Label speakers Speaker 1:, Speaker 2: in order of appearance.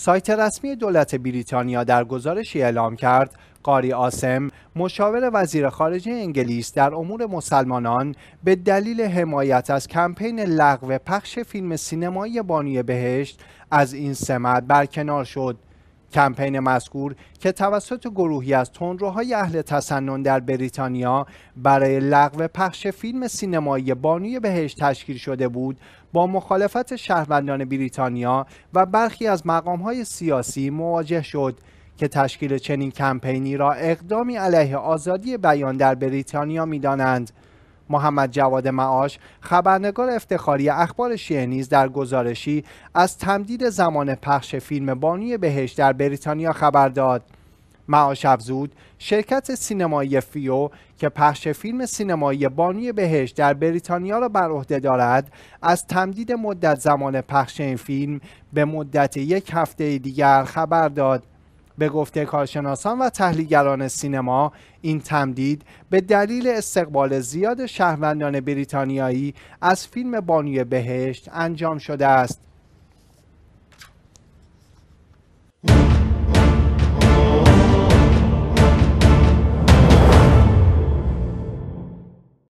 Speaker 1: سایت رسمی دولت بریتانیا در گزارشی اعلام کرد قاری آسم مشاور وزیر خارجه انگلیس در امور مسلمانان به دلیل حمایت از کمپین لغو پخش فیلم سینمایی بانوی بهشت از این سمت برکنار شد کمپین مذکور که توسط گروهی از تندروهای اهل تسنن در بریتانیا برای لغو پخش فیلم سینمایی بانوی بهش تشکیل شده بود با مخالفت شهروندان بریتانیا و برخی از مقامهای سیاسی مواجه شد که تشکیل چنین کمپینی را اقدامی علیه آزادی بیان در بریتانیا می دانند، محمد جواد معاش خبرنگار افتخاری اخبار شیعه نیز در گزارشی از تمدید زمان پخش فیلم بانوی بهش در بریتانیا خبر داد معاش افزود شرکت سینمایی فیو که پخش فیلم سینمایی بانوی بهش در بریتانیا را بر عهده دارد از تمدید مدت زمان پخش این فیلم به مدت یک هفته دیگر خبر داد به گفته کارشناسان و تحلیلگران سینما این تمدید به دلیل استقبال زیاد شهروندان بریتانیایی از فیلم بانوی بهشت انجام شده است